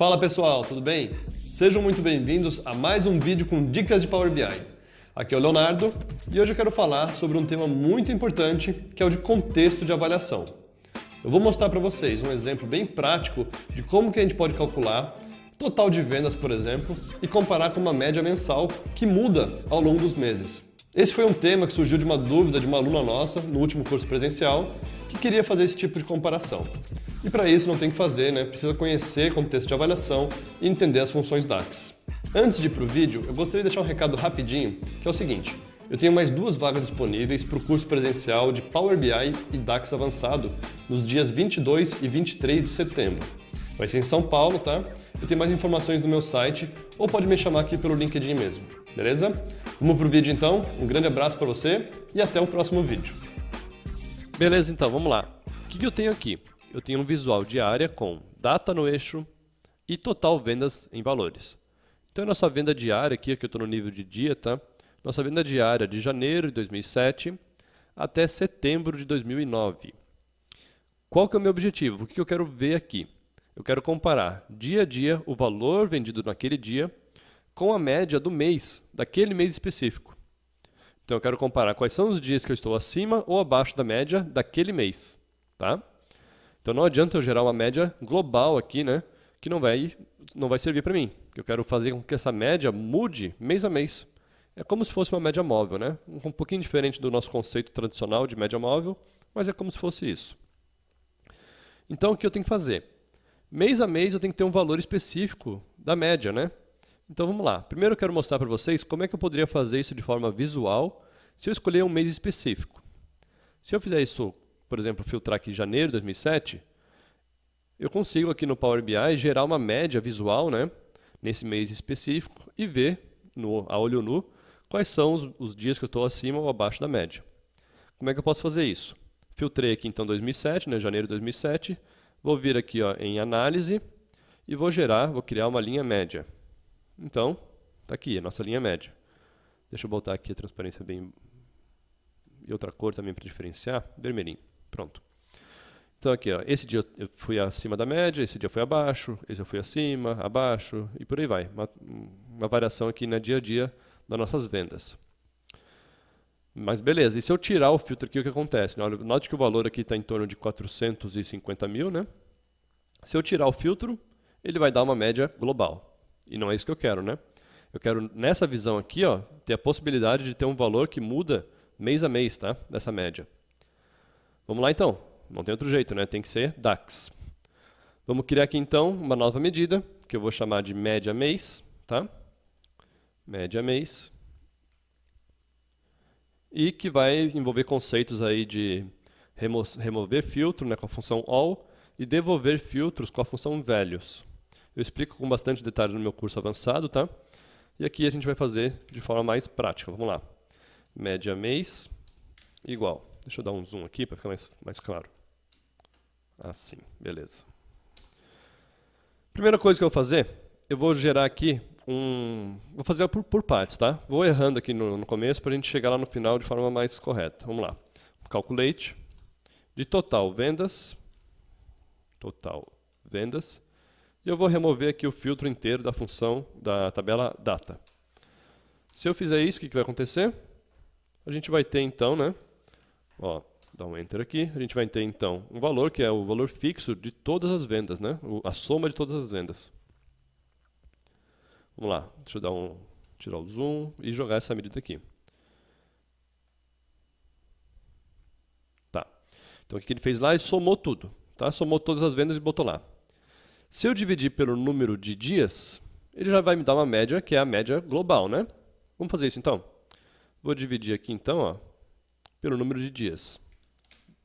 Fala pessoal, tudo bem? Sejam muito bem-vindos a mais um vídeo com dicas de Power BI. Aqui é o Leonardo e hoje eu quero falar sobre um tema muito importante que é o de contexto de avaliação. Eu vou mostrar para vocês um exemplo bem prático de como que a gente pode calcular total de vendas, por exemplo, e comparar com uma média mensal que muda ao longo dos meses. Esse foi um tema que surgiu de uma dúvida de uma aluna nossa no último curso presencial que queria fazer esse tipo de comparação. E para isso não tem que fazer, né? Precisa conhecer contexto de avaliação e entender as funções DAX. Antes de ir para o vídeo, eu gostaria de deixar um recado rapidinho, que é o seguinte. Eu tenho mais duas vagas disponíveis para o curso presencial de Power BI e DAX avançado nos dias 22 e 23 de setembro. Vai ser em São Paulo, tá? Eu tenho mais informações no meu site ou pode me chamar aqui pelo LinkedIn mesmo, beleza? Vamos pro vídeo então. Um grande abraço para você e até o próximo vídeo. Beleza, então vamos lá. O que eu tenho aqui? eu tenho um visual de área com data no eixo e total vendas em valores. Então, a nossa venda diária aqui, que eu estou no nível de dia, tá? Nossa venda diária de janeiro de 2007 até setembro de 2009. Qual que é o meu objetivo? O que eu quero ver aqui? Eu quero comparar dia a dia o valor vendido naquele dia com a média do mês, daquele mês específico. Então eu quero comparar quais são os dias que eu estou acima ou abaixo da média daquele mês, tá? Então não adianta eu gerar uma média global aqui, né? Que não vai, não vai servir para mim. Eu quero fazer com que essa média mude mês a mês. É como se fosse uma média móvel, né? Um pouquinho diferente do nosso conceito tradicional de média móvel, mas é como se fosse isso. Então o que eu tenho que fazer? Mês a mês eu tenho que ter um valor específico da média, né? Então vamos lá. Primeiro eu quero mostrar para vocês como é que eu poderia fazer isso de forma visual se eu escolher um mês específico. Se eu fizer isso por exemplo, filtrar aqui janeiro de 2007, eu consigo aqui no Power BI gerar uma média visual, né? Nesse mês específico e ver no, a olho nu quais são os, os dias que eu estou acima ou abaixo da média. Como é que eu posso fazer isso? Filtrei aqui então 2007, né, janeiro de 2007, vou vir aqui ó, em análise e vou gerar, vou criar uma linha média. Então, está aqui a nossa linha média. Deixa eu botar aqui a transparência bem e outra cor também para diferenciar, vermelhinho. Pronto. Então aqui, ó, esse dia eu fui acima da média, esse dia eu fui abaixo, esse eu fui acima, abaixo e por aí vai. Uma, uma variação aqui na né, dia a dia das nossas vendas. Mas beleza, e se eu tirar o filtro aqui, o que acontece? Né? note que o valor aqui está em torno de 450 mil, né? Se eu tirar o filtro, ele vai dar uma média global. E não é isso que eu quero, né? Eu quero, nessa visão aqui, ó, ter a possibilidade de ter um valor que muda mês a mês, tá? Dessa média. Vamos lá então, não tem outro jeito, né? tem que ser DAX. Vamos criar aqui então uma nova medida, que eu vou chamar de média mês, tá? Média mês. E que vai envolver conceitos aí de remo remover filtro né, com a função all e devolver filtros com a função values. Eu explico com bastante detalhes no meu curso avançado, tá? E aqui a gente vai fazer de forma mais prática. Vamos lá. Média mês igual Deixa eu dar um zoom aqui para ficar mais, mais claro. Assim, beleza. Primeira coisa que eu vou fazer, eu vou gerar aqui um... Vou fazer por, por partes, tá? Vou errando aqui no, no começo para a gente chegar lá no final de forma mais correta. Vamos lá. Calculate. De total vendas. Total vendas. E eu vou remover aqui o filtro inteiro da função da tabela data. Se eu fizer isso, o que, que vai acontecer? A gente vai ter então, né? Ó, dá um enter aqui. A gente vai ter então um valor que é o valor fixo de todas as vendas, né? O, a soma de todas as vendas. Vamos lá, deixa eu dar um tirar o zoom e jogar essa medida aqui. Tá. Então o que ele fez lá? Ele somou tudo, tá? Somou todas as vendas e botou lá. Se eu dividir pelo número de dias, ele já vai me dar uma média que é a média global, né? Vamos fazer isso então. Vou dividir aqui então, ó, pelo número de dias,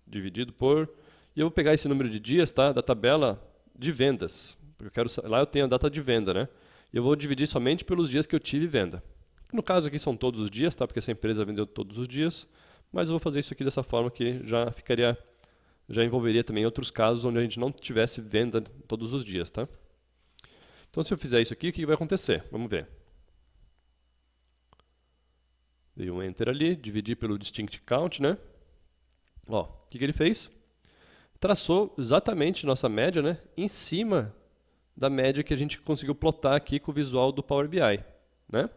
dividido por. E eu vou pegar esse número de dias, tá? Da tabela de vendas. Porque eu quero, lá eu tenho a data de venda, né? Eu vou dividir somente pelos dias que eu tive venda. No caso aqui são todos os dias, tá? Porque essa empresa vendeu todos os dias. Mas eu vou fazer isso aqui dessa forma que já ficaria, já envolveria também outros casos onde a gente não tivesse venda todos os dias, tá? Então se eu fizer isso aqui, o que vai acontecer? Vamos ver. Dei um enter ali, dividi pelo distinct count, né? Ó, o que, que ele fez? Traçou exatamente nossa média, né? Em cima da média que a gente conseguiu plotar aqui com o visual do Power BI, né?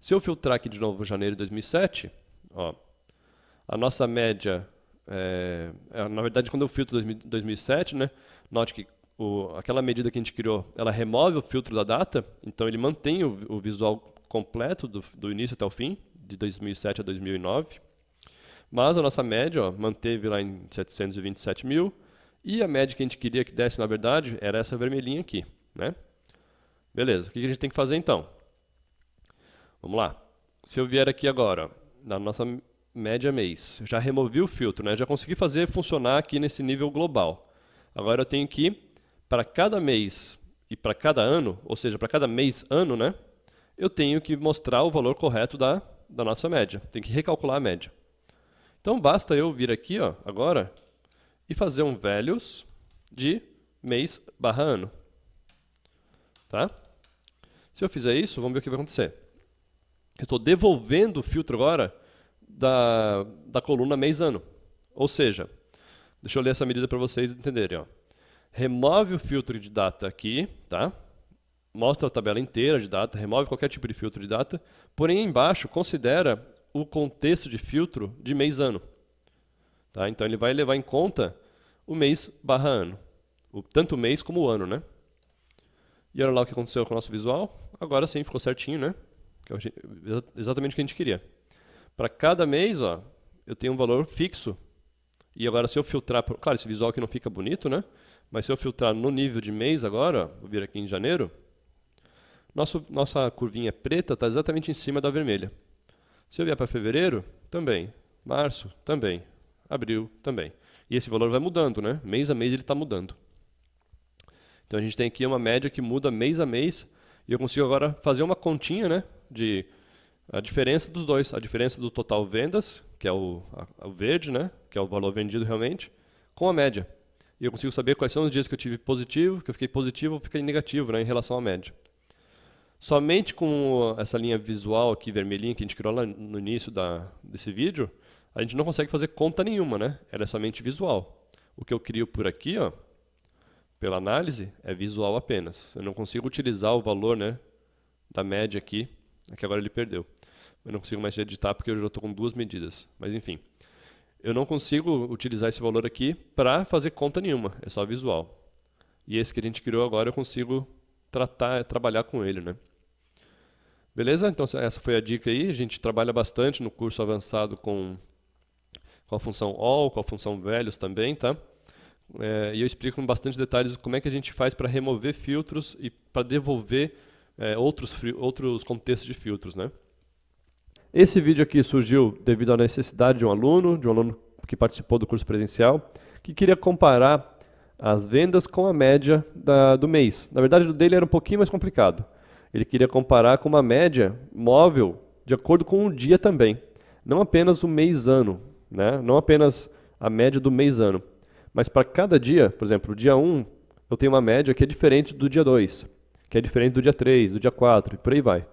Se eu filtrar aqui de novo janeiro de 2007, ó, a nossa média, eh, é, na verdade quando eu filtro 2007, né? Note que o, aquela medida que a gente criou, ela remove o filtro da data, então ele mantém o, o visual completo do, do início até o fim, de 2007 a 2009. Mas a nossa média ó, manteve lá em 727 mil. E a média que a gente queria que desse, na verdade, era essa vermelhinha aqui. Né? Beleza, o que a gente tem que fazer então? Vamos lá. Se eu vier aqui agora, na nossa média mês, já removi o filtro, né? já consegui fazer funcionar aqui nesse nível global. Agora eu tenho que, para cada mês e para cada ano, ou seja, para cada mês, ano, né? eu tenho que mostrar o valor correto da, da nossa média. Tem que recalcular a média. Então basta eu vir aqui ó, agora e fazer um values de mês barra ano. Tá? Se eu fizer isso, vamos ver o que vai acontecer. Eu estou devolvendo o filtro agora da, da coluna mês ano. Ou seja, deixa eu ler essa medida para vocês entenderem. Ó. Remove o filtro de data aqui, tá? mostra a tabela inteira de data, remove qualquer tipo de filtro de data, porém embaixo considera o contexto de filtro de mês ano. Tá? Então ele vai levar em conta o mês barra ano, o, tanto o mês como o ano, né? E olha lá o que aconteceu com o nosso visual. Agora sim, ficou certinho, né? É exatamente o que a gente queria. Para cada mês, ó, eu tenho um valor fixo. E agora se eu filtrar, claro, esse visual aqui não fica bonito, né? Mas se eu filtrar no nível de mês agora, ó, vou vir aqui em janeiro, nosso, nossa curvinha preta está exatamente em cima da vermelha. Se eu vier para fevereiro, também. Março, também. Abril, também. E esse valor vai mudando, né? Mês a mês ele está mudando. Então a gente tem aqui uma média que muda mês a mês. E eu consigo agora fazer uma continha, né? De a diferença dos dois. A diferença do total vendas, que é o, a, o verde, né? Que é o valor vendido realmente, com a média. E eu consigo saber quais são os dias que eu tive positivo, que eu fiquei positivo ou fiquei negativo né, em relação à média somente com essa linha visual aqui vermelhinha que a gente criou lá no início da, desse vídeo, a gente não consegue fazer conta nenhuma, né? Ela é somente visual. O que eu crio por aqui, ó, pela análise, é visual apenas. Eu não consigo utilizar o valor, né, da média aqui, que agora ele perdeu. Eu não consigo mais editar porque eu já estou com duas medidas. Mas enfim, eu não consigo utilizar esse valor aqui para fazer conta nenhuma, é só visual. E esse que a gente criou agora eu consigo tratar, trabalhar com ele, né? Beleza? Então essa foi a dica aí. A gente trabalha bastante no curso avançado com, com a função all, com a função Velhos também, tá? É, e eu explico com bastante detalhes como é que a gente faz para remover filtros e para devolver é, outros, outros contextos de filtros, né? Esse vídeo aqui surgiu devido à necessidade de um aluno, de um aluno que participou do curso presencial, que queria comparar as vendas com a média da, do mês. Na verdade, o dele era um pouquinho mais complicado. Ele queria comparar com uma média móvel de acordo com o dia também, não apenas o mês ano, né? Não apenas a média do mês ano, mas para cada dia, por exemplo, o dia 1, eu tenho uma média que é diferente do dia 2, que é diferente do dia 3, do dia 4 e por aí vai.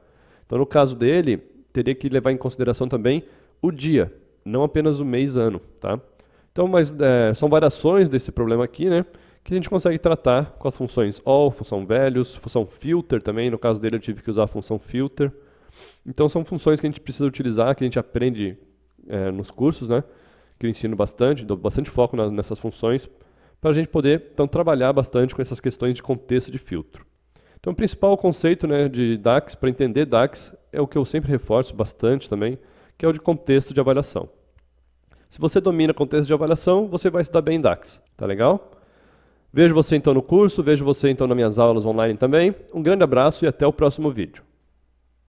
Então, no caso dele, teria que levar em consideração também o dia, não apenas o mês ano, tá? Então, mas é, são variações desse problema aqui, né? que a gente consegue tratar com as funções all, função values, função filter também, no caso dele eu tive que usar a função filter. Então são funções que a gente precisa utilizar, que a gente aprende é, nos cursos, né? que eu ensino bastante, dou bastante foco na, nessas funções, para a gente poder então, trabalhar bastante com essas questões de contexto de filtro. Então o principal conceito né, de DAX, para entender DAX, é o que eu sempre reforço bastante também, que é o de contexto de avaliação. Se você domina contexto de avaliação, você vai se dar bem em DAX, tá legal? Vejo você então no curso, vejo você então nas minhas aulas online também. Um grande abraço e até o próximo vídeo.